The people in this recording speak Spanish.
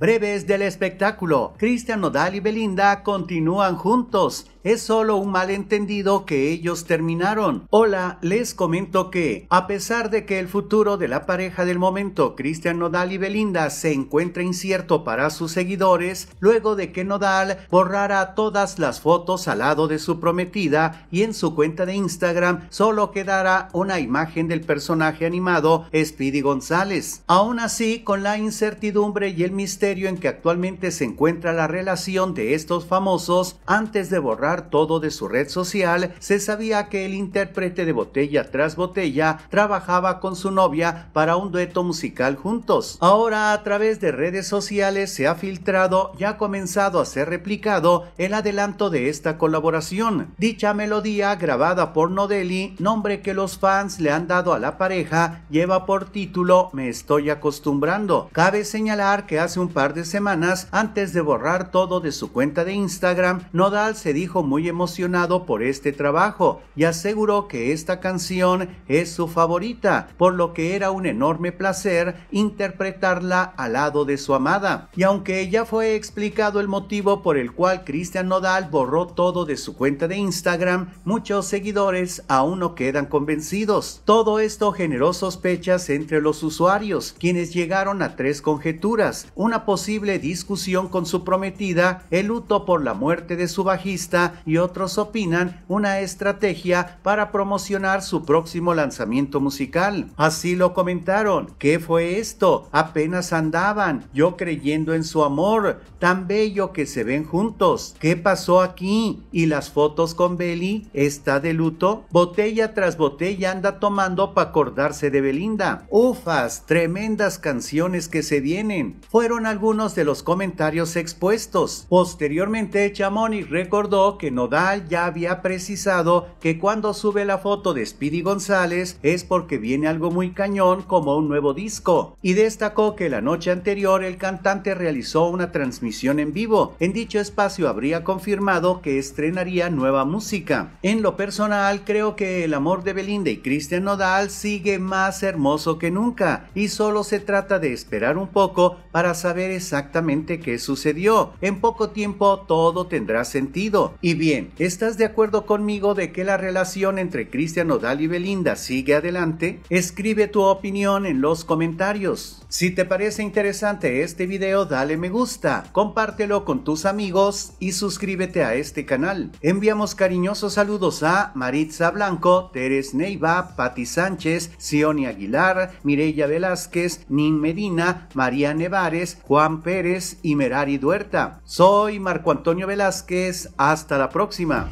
Breves del espectáculo. Cristian Nodal y Belinda continúan juntos. Es solo un malentendido que ellos terminaron. Hola, les comento que, a pesar de que el futuro de la pareja del momento, Cristian Nodal y Belinda, se encuentra incierto para sus seguidores, luego de que Nodal borrara todas las fotos al lado de su prometida y en su cuenta de Instagram solo quedara una imagen del personaje animado Speedy González. Aún así, con la incertidumbre y el misterio, en que actualmente se encuentra la relación de estos famosos, antes de borrar todo de su red social, se sabía que el intérprete de botella tras botella trabajaba con su novia para un dueto musical juntos. Ahora a través de redes sociales se ha filtrado y ha comenzado a ser replicado el adelanto de esta colaboración. Dicha melodía grabada por Nodeli, nombre que los fans le han dado a la pareja, lleva por título Me estoy acostumbrando. Cabe señalar que hace un de semanas antes de borrar todo de su cuenta de Instagram, Nodal se dijo muy emocionado por este trabajo y aseguró que esta canción es su favorita, por lo que era un enorme placer interpretarla al lado de su amada. Y aunque ya fue explicado el motivo por el cual Cristian Nodal borró todo de su cuenta de Instagram, muchos seguidores aún no quedan convencidos. Todo esto generó sospechas entre los usuarios, quienes llegaron a tres conjeturas. Una posible discusión con su prometida, el luto por la muerte de su bajista y otros opinan una estrategia para promocionar su próximo lanzamiento musical. Así lo comentaron. ¿Qué fue esto? Apenas andaban, yo creyendo en su amor, tan bello que se ven juntos. ¿Qué pasó aquí? ¿Y las fotos con Belly? ¿Está de luto? Botella tras botella anda tomando para acordarse de Belinda. Ufas, tremendas canciones que se vienen. Fueron al algunos de los comentarios expuestos. Posteriormente, Chamoni recordó que Nodal ya había precisado que cuando sube la foto de Speedy González es porque viene algo muy cañón como un nuevo disco, y destacó que la noche anterior el cantante realizó una transmisión en vivo. En dicho espacio habría confirmado que estrenaría nueva música. En lo personal, creo que el amor de Belinda y Christian Nodal sigue más hermoso que nunca, y solo se trata de esperar un poco para saber exactamente qué sucedió. En poco tiempo todo tendrá sentido. Y bien, ¿estás de acuerdo conmigo de que la relación entre Cristian Odal y Belinda sigue adelante? Escribe tu opinión en los comentarios. Si te parece interesante este video, dale me gusta, compártelo con tus amigos y suscríbete a este canal. Enviamos cariñosos saludos a Maritza Blanco, Teres Neiva, Patti Sánchez, Sioni Aguilar, Mireya Velázquez, Nin Medina, María Nevares, Juan Juan Pérez y Merari Duerta. Soy Marco Antonio Velázquez, hasta la próxima.